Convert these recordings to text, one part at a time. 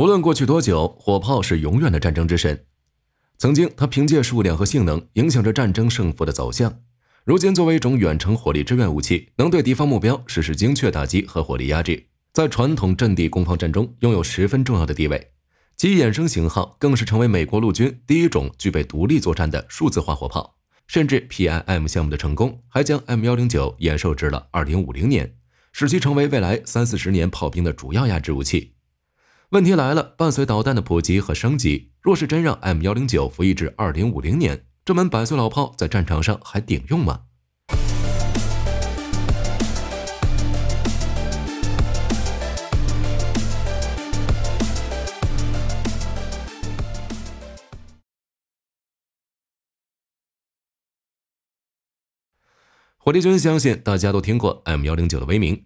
无论过去多久，火炮是永远的战争之神。曾经，它凭借数量和性能影响着战争胜负的走向。如今，作为一种远程火力支援武器，能对敌方目标实施精确打击和火力压制，在传统阵地攻防战中拥有十分重要的地位。其衍生型号更是成为美国陆军第一种具备独立作战的数字化火炮。甚至 PIM 项目的成功，还将 M 幺零九延寿至了二零五零年，使其成为未来三四十年炮兵的主要压制武器。问题来了，伴随导弹的普及和升级，若是真让 M 幺零九服役至二零五零年，这门百岁老炮在战场上还顶用吗？火力军相信大家都听过 M 幺零九的威名。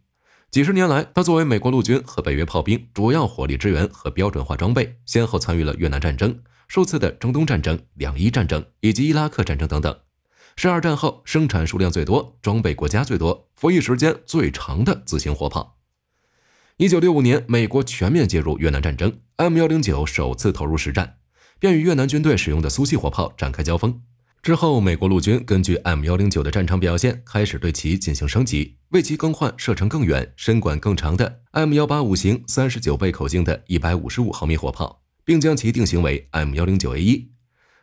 几十年来，他作为美国陆军和北约炮兵主要火力支援和标准化装备，先后参与了越南战争、数次的中东战争、两伊战争以及伊拉克战争等等，是二战后生产数量最多、装备国家最多、服役时间最长的自行火炮。一九六五年，美国全面介入越南战争，M 幺零九首次投入实战，便与越南军队使用的苏系火炮展开交锋。之后，美国陆军根据 M 幺零九的战场表现，开始对其进行升级，为其更换射程更远、身管更长的 M 幺八五型三十九倍口径的一百五十五毫米火炮，并将其定型为 M 幺零九 A 一。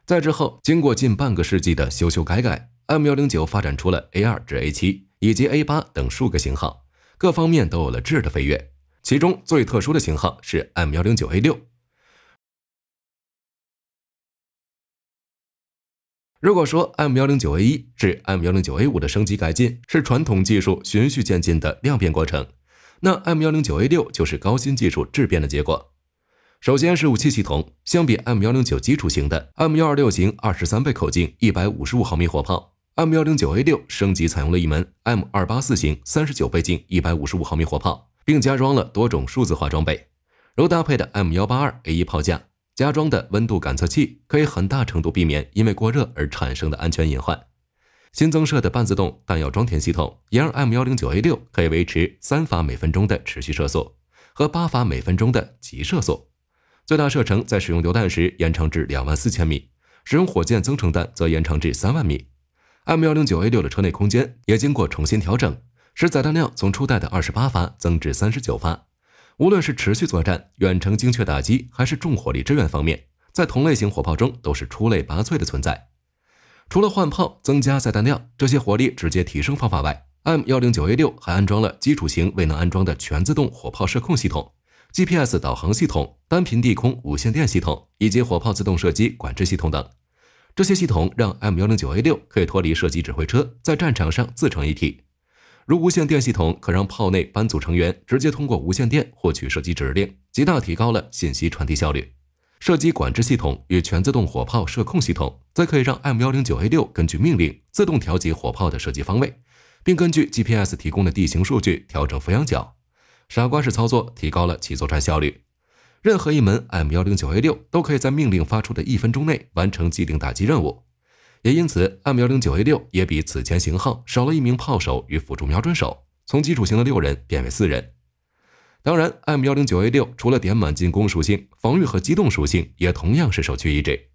再之后，经过近半个世纪的修修改改，M 幺零九发展出了 A 二至 A 七以及 A 八等数个型号，各方面都有了质的飞跃。其中最特殊的型号是 M 幺零九 A 六。如果说 M 幺零九 A 一是 M 幺零九 A 五的升级改进，是传统技术循序渐进的量变过程，那 M 幺零九 A 六就是高新技术质变的结果。首先是武器系统，相比 M 幺零九基础型的 M 幺二六型二十三倍口径一百五十五毫米火炮，M 幺零九 A 六升级采用了一门 M 二八四型三十九倍镜一百五十五毫米火炮，并加装了多种数字化装备，如搭配的 M 幺八二 A 一炮架。加装的温度感测器可以很大程度避免因为过热而产生的安全隐患。新增设的半自动弹药装填系统也让 M 幺零九 A 六可以维持三发每分钟的持续射速和八发每分钟的急射速。最大射程在使用榴弹时延长至两万四千米，使用火箭增程弹则延长至三万米。M 幺零九 A 六的车内空间也经过重新调整，使载弹量从初代的二十八发增至三十九发。无论是持续作战、远程精确打击，还是重火力支援方面，在同类型火炮中都是出类拔萃的存在。除了换炮、增加载弹量这些火力直接提升方法外，M 幺零九 A 六还安装了基础型未能安装的全自动火炮射控系统、GPS 导航系统、单频地空无线电系统以及火炮自动射击管制系统等。这些系统让 M 幺零九 A 六可以脱离射击指挥车，在战场上自成一体。如无线电系统可让炮内班组成员直接通过无线电获取射击指令，极大提高了信息传递效率。射击管制系统与全自动火炮射控系统，则可以让 M 幺零九 A 六根据命令自动调节火炮的射击方位，并根据 GPS 提供的地形数据调整俯仰角。傻瓜式操作提高了其作战效率。任何一门 M 幺零九 A 六都可以在命令发出的一分钟内完成既定打击任务。也因此，M 幺零九 A 六也比此前型号少了一名炮手与辅助瞄准手，从基础型的六人变为四人。当然，M 幺零九 A 六除了点满进攻属性，防御和机动属性也同样是首屈一指。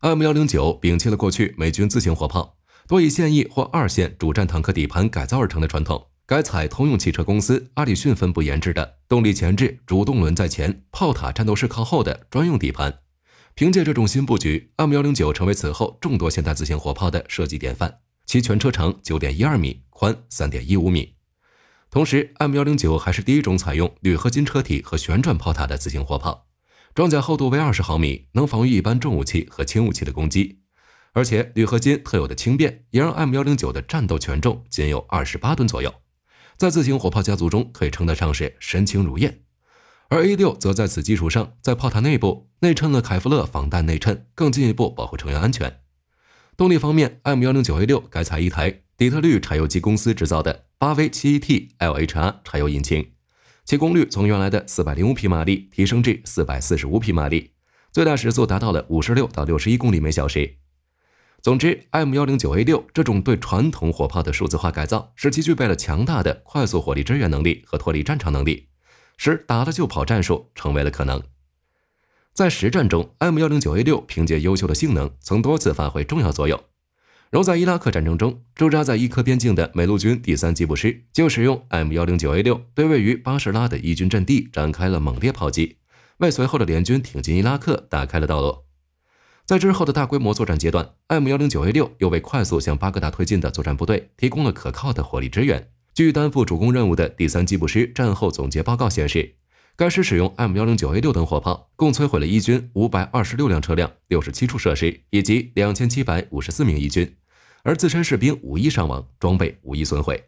M 幺零九摒弃了过去美军自行火炮多以现役或二线主战坦克底盘改造而成的传统，改采通用汽车公司阿里逊分部研制的动力前置、主动轮在前、炮塔战斗室靠后的专用底盘。凭借这种新布局，M 幺零九成为此后众多现代自行火炮的设计典范。其全车长九点一二米，宽三点一五米。同时，M 幺零九还是第一种采用铝合金车体和旋转炮塔的自行火炮，装甲厚度为二十毫米，能防御一般重武器和轻武器的攻击。而且，铝合金特有的轻便，也让 M 幺零九的战斗权重仅有二十八吨左右，在自行火炮家族中可以称得上是身轻如燕。而 A 六则在此基础上，在炮塔内部内衬了凯夫勒防弹内衬，更进一步保护乘员安全。动力方面，M 幺零九 A 六改采一台底特律柴油机公司制造的八 V 七 E T L H R 柴油引擎，其功率从原来的四百零五匹马力提升至四百四十五匹马力，最大时速达到了五十六到六十一公里每小时。总之，M 幺零九 A 六这种对传统火炮的数字化改造，使其具备了强大的快速火力支援能力和脱离战场能力。使打了就跑战术成为了可能。在实战中，M 幺零九 A 六凭借优秀的性能，曾多次发挥重要作用。如在伊拉克战争中，驻扎在伊科克边境的美陆军第三机步师就使用 M 幺零九 A 六对位于巴士拉的伊军阵地展开了猛烈炮击，为随后的联军挺进伊拉克打开了道路。在之后的大规模作战阶段，M 幺零九 A 六又为快速向巴格达推进的作战部队提供了可靠的火力支援。据担负主攻任务的第三机步师战后总结报告显示，该师使用 M 幺零九 A 六等火炮，共摧毁了伊军五百二十六辆车辆、六十七处设施以及两千七百五十四名伊军，而自身士兵无一伤亡，装备无一损毁。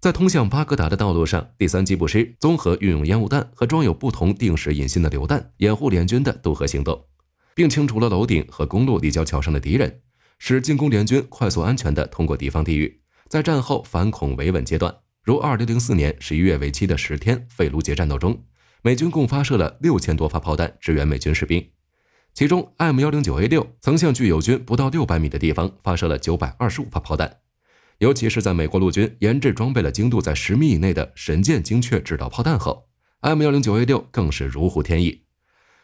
在通向巴格达的道路上，第三机步师综合运用烟雾弹和装有不同定时引信的榴弹，掩护联军的渡河行动，并清除了楼顶和公路立交桥上的敌人，使进攻联军快速安全地通过敌方地域。在战后反恐维稳阶段，如2004年11月为期的十天费卢杰战斗中，美军共发射了六千多发炮弹支援美军士兵，其中 M 幺零九 A 六曾向距友军不到六百米的地方发射了九百二十五发炮弹。尤其是在美国陆军研制装备了精度在十米以内的“神剑”精确制导炮弹后，M 幺零九 A 六更是如虎添翼。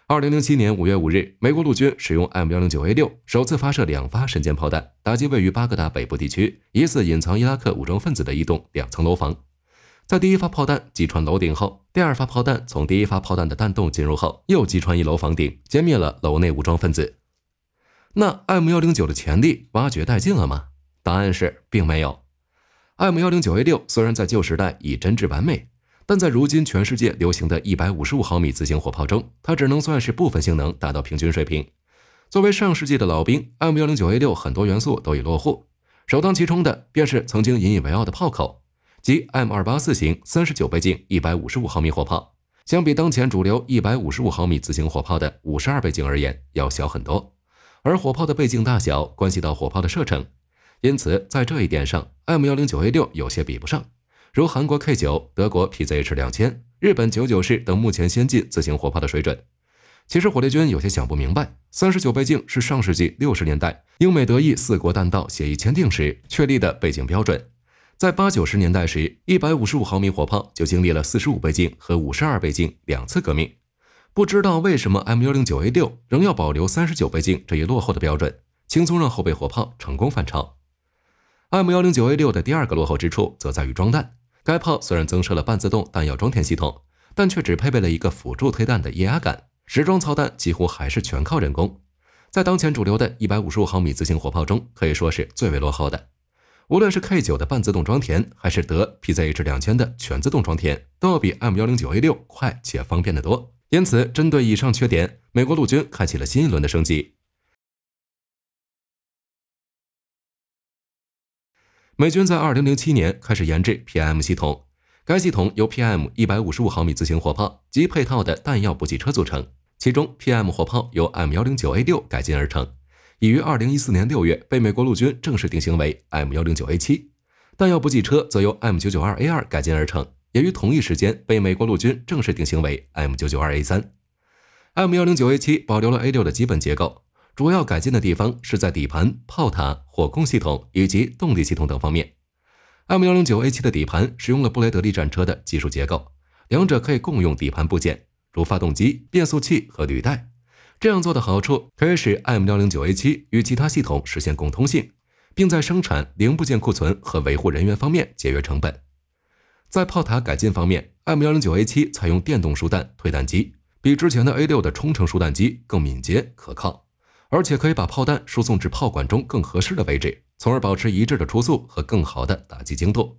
二零零七年五月五日，美国陆军使用 M 幺零九 A 六首次发射两发神箭炮弹，打击位于巴格达北部地区、疑似隐藏伊拉克武装分子的一栋两层楼房。在第一发炮弹击穿楼顶后，第二发炮弹从第一发炮弹的弹洞进入后，又击穿一楼房顶，歼灭了楼内武装分子。那 M 幺零九的潜力挖掘殆尽了吗？答案是并没有。M 幺零九 A 六虽然在旧时代已臻至完美。但在如今全世界流行的一百五十五毫米自行火炮中，它只能算是部分性能达到平均水平。作为上世纪的老兵，M 幺零九 A 六很多元素都已落户，首当其冲的便是曾经引以为傲的炮口，即 M 二八四型三十九倍镜一百五十五毫米火炮，相比当前主流一百五十五毫米自行火炮的五十二倍镜而言要小很多。而火炮的倍镜大小关系到火炮的射程，因此在这一点上，M 幺零九 A 六有些比不上。如韩国 K 九、德国 PZH 两千、日本九九式等目前先进自行火炮的水准。其实火力军有些想不明白，三十九倍镜是上世纪六十年代英美德意四国弹道协议签订时确立的背景标准。在八九十年代时，一百五十五毫米火炮就经历了四十五倍镜和五十二倍镜两次革命。不知道为什么 M 幺零九 A 六仍要保留三十九倍镜这一落后的标准，轻松让后备火炮成功反超。M 幺零九 A 六的第二个落后之处则在于装弹。该炮虽然增设了半自动弹药装填系统，但却只配备了一个辅助推弹的液压杆，实装操弹几乎还是全靠人工。在当前主流的155毫米自行火炮中，可以说是最为落后的。无论是 K9 的半自动装填，还是德 PZH2000 的全自动装填，都要比 M109A6 快且方便得多。因此，针对以上缺点，美国陆军开启了新一轮的升级。美军在二零零七年开始研制 PM 系统，该系统由 PM 一百五十五毫米自行火炮及配套的弹药补给车组成。其中，PM 火炮由 M 幺零九 A 六改进而成，已于二零一四年六月被美国陆军正式定型为 M 幺零九 A 七。弹药补给车则由 M 九九二 A 二改进而成，也于同一时间被美国陆军正式定型为 M 九九二 A 三。M 幺零九 A 七保留了 A 六的基本结构。主要改进的地方是在底盘、炮塔、火控系统以及动力系统等方面。M109A7 的底盘使用了布雷德利战车的技术结构，两者可以共用底盘部件，如发动机、变速器和履带。这样做的好处可以使 M109A7 与其他系统实现共通性，并在生产零部件库存和维护人员方面节约成本。在炮塔改进方面，M109A7 采用电动输弹推弹机，比之前的 A6 的冲程输弹机更敏捷、可靠。而且可以把炮弹输送至炮管中更合适的位置，从而保持一致的初速和更好的打击精度。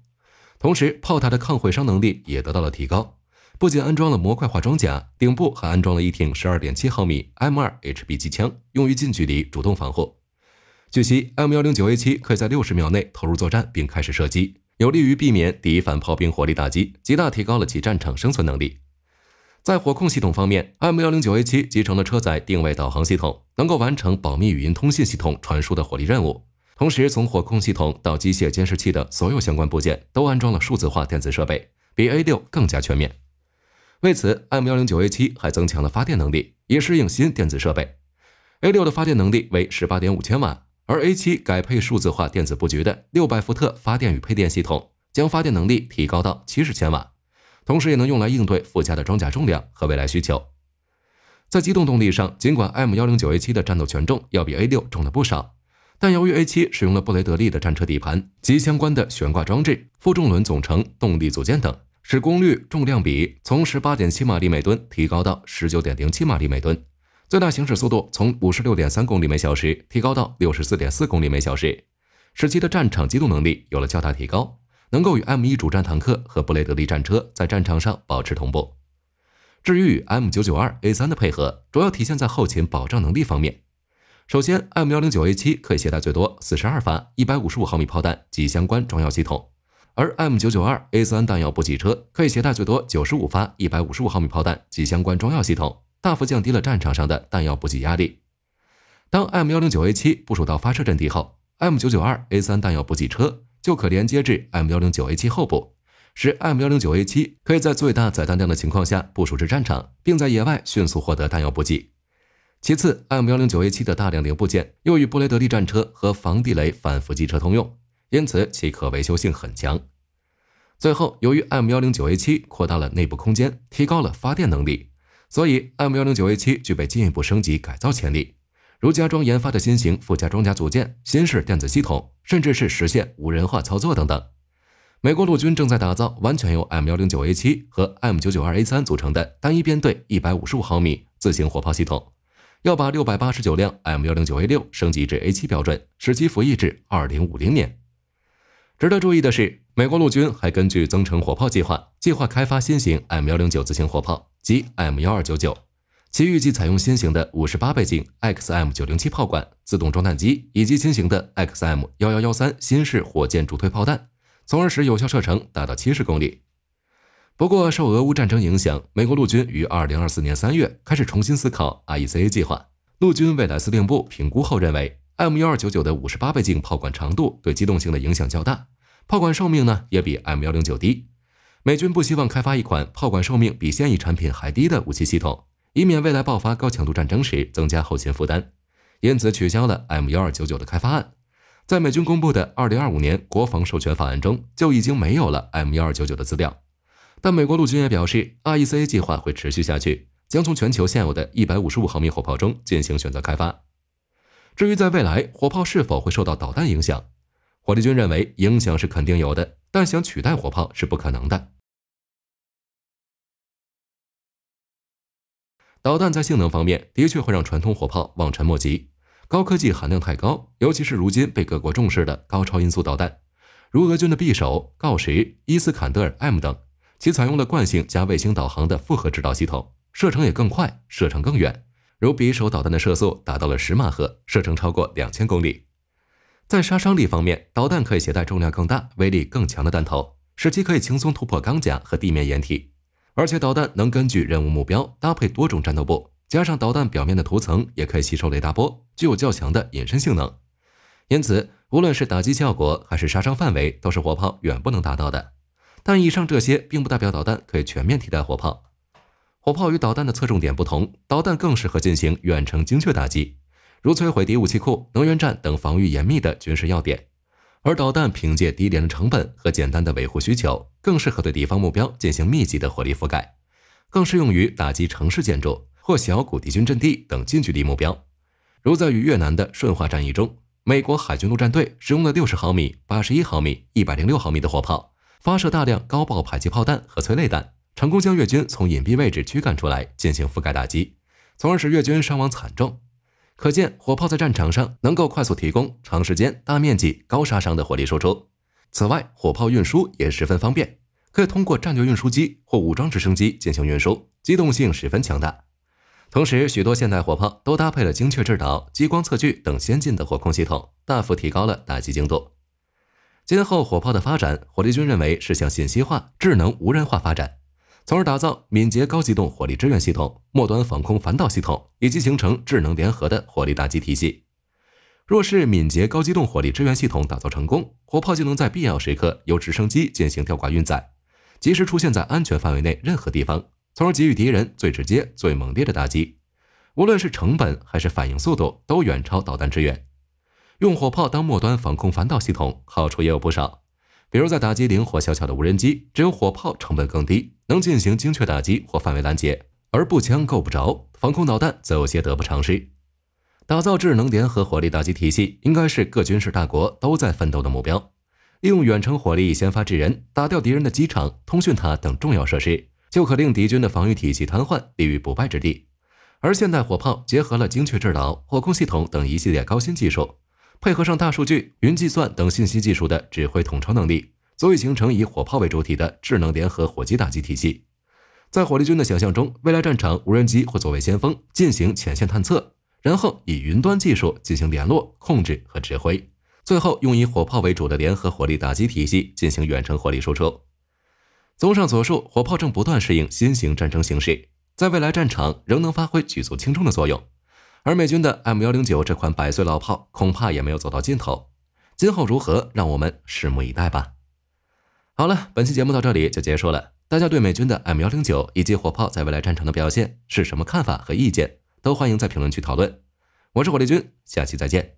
同时，炮台的抗毁伤能力也得到了提高，不仅安装了模块化装甲，顶部还安装了一挺12.7毫米 M2HB 机枪，用于近距离主动防护。据悉，M109A7 可以在60秒内投入作战并开始射击，有利于避免敌反炮兵火力打击，极大提高了其战场生存能力。在火控系统方面，M 幺零九 A 七集成了车载定位导航系统，能够完成保密语音通信系统传输的火力任务。同时，从火控系统到机械监视器的所有相关部件都安装了数字化电子设备，比 A 六更加全面。为此，M 幺零九 A 七还增强了发电能力，以适应新电子设备。A 六的发电能力为十八点五千瓦，而 A 七改配数字化电子布局的六百伏特发电与配电系统，将发电能力提高到七十千瓦。同时也能用来应对附加的装甲重量和未来需求。在机动动力上，尽管 M 幺零九 A 七的战斗权重要比 A 六重了不少，但由于 A 七使用了布雷德利的战车底盘及相关的悬挂装置、负重轮总成、动力组件等，使功率重量比从十八点七马力每吨提高到十九点零七马力每吨，最大行驶速度从五十六点三公里每小时提高到六十四点四公里每小时，使其的战场机动能力有了较大提高。能够与 M 一主战坦克和布雷德利战车在战场上保持同步。至于与 M 九九二 A 三的配合，主要体现在后勤保障能力方面。首先，M 幺零九 A 七可以携带最多四十二发一百五十五毫米炮弹及相关装药系统，而 M 九九二 A 三弹药补给车可以携带最多九十五发一百五十五毫米炮弹及相关装药系统，大幅降低了战场上的弹药补给压力。当 M 幺零九 A 七部署到发射阵地后，M 九九二 A 三弹药补给车。就可连接至 M 幺零九 A 七后部，使 M 幺零九 A 七可以在最大载弹量的情况下部署至战场，并在野外迅速获得弹药补给。其次，M 幺零九 A 七的大量零部件又与布雷德利战车和防地雷反伏击车通用，因此其可维修性很强。最后，由于 M 幺零九 A 七扩大了内部空间，提高了发电能力，所以 M 幺零九 A 七具备进一步升级改造潜力。如加装研发的新型附加装甲组件、新式电子系统，甚至是实现无人化操作等等。美国陆军正在打造完全由 M 幺零九 A 七和 M 九九二 A 三组成的单一编队，一百五十五毫米自行火炮系统。要把六百八十九辆 M 幺零九 A 六升级至 A 七标准，使其服役至二零五零年。值得注意的是，美国陆军还根据增程火炮计划，计划开发新型 M 幺零九自行火炮及 M 幺二九九。其预计采用新型的五十八倍径 XM 九零七炮管、自动装弹机以及新型的 XM 幺幺幺三新式火箭助推炮弹，从而使有效射程达到七十公里。不过，受俄乌战争影响，美国陆军于二零二四年三月开始重新思考 i c a 计划。陆军未来司令部评估后认为，M 幺二九九的五十八倍镜炮管长度对机动性的影响较大，炮管寿命呢也比 M 幺零九低。美军不希望开发一款炮管寿命比现役产品还低的武器系统。以免未来爆发高强度战争时增加后勤负担，因此取消了 M1299 的开发案。在美军公布的2025年国防授权法案中，就已经没有了 M1299 的资料。但美国陆军也表示，RCA 计划会持续下去，将从全球现有的一百五十五毫米火炮中进行选择开发。至于在未来火炮是否会受到导弹影响，火力军认为影响是肯定有的，但想取代火炮是不可能的。导弹在性能方面的确会让传统火炮望尘莫及，高科技含量太高，尤其是如今被各国重视的高超音速导弹，如俄军的匕首、锆石、伊斯坎德尔 M 等，其采用了惯性加卫星导航的复合制导系统，射程也更快，射程更远。如匕首导弹的射速达到了十马赫，射程超过两千公里。在杀伤力方面，导弹可以携带重量更大、威力更强的弹头，使其可以轻松突破钢甲和地面掩体。而且导弹能根据任务目标搭配多种战斗部，加上导弹表面的涂层，也可以吸收雷达波，具有较强的隐身性能。因此，无论是打击效果还是杀伤范围，都是火炮远不能达到的。但以上这些并不代表导弹可以全面替代火炮。火炮与导弹的侧重点不同，导弹更适合进行远程精确打击，如摧毁敌武器库、能源站等防御严密的军事要点。而导弹凭借低廉的成本和简单的维护需求，更适合对敌方目标进行密集的火力覆盖，更适用于打击城市建筑或小股敌军阵地等近距离目标。如在与越南的顺化战役中，美国海军陆战队使用了60毫米、81毫米、106毫米的火炮，发射大量高爆迫击炮弹和催泪弹，成功将越军从隐蔽位置驱赶出来进行覆盖打击，从而使越军伤亡惨重。可见，火炮在战场上能够快速提供长时间、大面积、高杀伤的火力输出。此外，火炮运输也十分方便，可以通过战略运输机或武装直升机进行运输，机动性十分强大。同时，许多现代火炮都搭配了精确制导、激光测距等先进的火控系统，大幅提高了打击精度。今后，火炮的发展，火力军认为是向信息化、智能、无人化发展。从而打造敏捷高机动火力支援系统、末端防空反导系统，以及形成智能联合的火力打击体系。若是敏捷高机动火力支援系统打造成功，火炮就能在必要时刻由直升机进行吊挂运载，及时出现在安全范围内任何地方，从而给予敌人最直接、最猛烈的打击。无论是成本还是反应速度，都远超导弹支援。用火炮当末端防空反导系统，好处也有不少，比如在打击灵活小巧的无人机，只有火炮成本更低。能进行精确打击或范围拦截，而步枪够不着，防空导弹则有些得不偿失。打造智能联合火力打击体系，应该是各军事大国都在奋斗的目标。利用远程火力先发制人，打掉敌人的机场、通讯塔等重要设施，就可令敌军的防御体系瘫痪，立于不败之地。而现代火炮结合了精确制导、火控系统等一系列高新技术，配合上大数据、云计算等信息技术的指挥统筹能力。足以形成以火炮为主体的智能联合火击打击体系。在火力军的想象中，未来战场无人机会作为先锋进行前线探测，然后以云端技术进行联络、控制和指挥，最后用以火炮为主的联合火力打击体系进行远程火力输出。综上所述，火炮正不断适应新型战争形势，在未来战场仍能发挥举足轻重的作用。而美军的 M 幺零九这款百岁老炮恐怕也没有走到尽头，今后如何，让我们拭目以待吧。好了，本期节目到这里就结束了。大家对美军的 M 幺零九以及火炮在未来战场的表现是什么看法和意见，都欢迎在评论区讨论。我是火力军，下期再见。